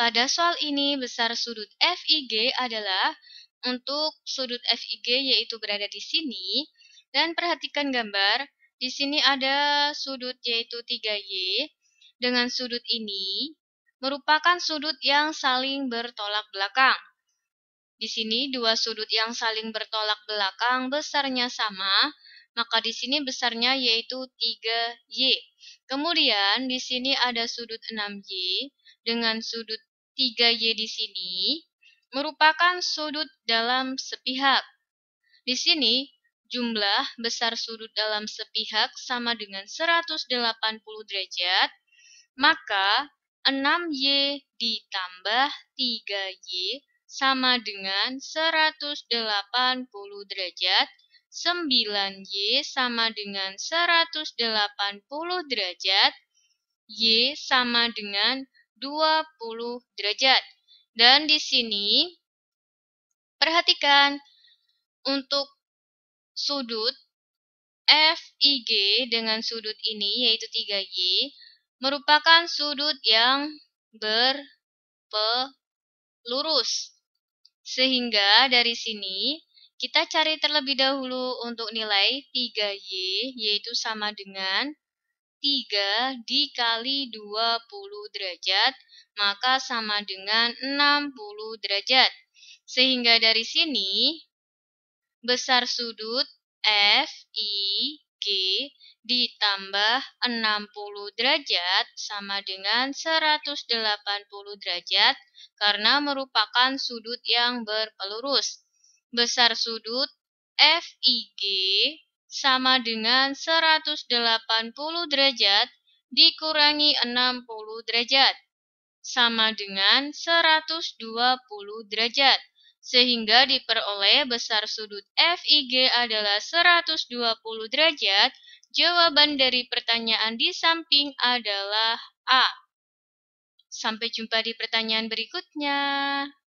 Pada soal ini, besar sudut FIG adalah untuk sudut FIG yaitu berada di sini. Dan perhatikan gambar, di sini ada sudut yaitu 3Y. Dengan sudut ini, merupakan sudut yang saling bertolak belakang. Di sini dua sudut yang saling bertolak belakang besarnya sama, maka di sini besarnya yaitu 3Y. Kemudian di sini ada sudut 6Y dengan sudut 3Y di sini merupakan sudut dalam sepihak. Di sini, jumlah besar sudut dalam sepihak sama dengan 180 derajat, maka 6Y ditambah 3Y sama dengan 180 derajat, 9Y sama dengan 180 derajat, Y sama dengan 20 derajat. Dan di sini, perhatikan untuk sudut FIG dengan sudut ini, yaitu 3Y, merupakan sudut yang berpelurus. Sehingga dari sini, kita cari terlebih dahulu untuk nilai 3Y, yaitu sama dengan 3 dikali 20 derajat, maka sama dengan 60 derajat. Sehingga dari sini, besar sudut FIG ditambah 60 derajat sama dengan 180 derajat karena merupakan sudut yang berpelurus. Besar sudut FIG sama dengan 180 derajat dikurangi 60 derajat sama dengan 120 derajat sehingga diperoleh besar sudut FIG adalah 120 derajat, jawaban dari pertanyaan di samping adalah A. Sampai jumpa di pertanyaan berikutnya.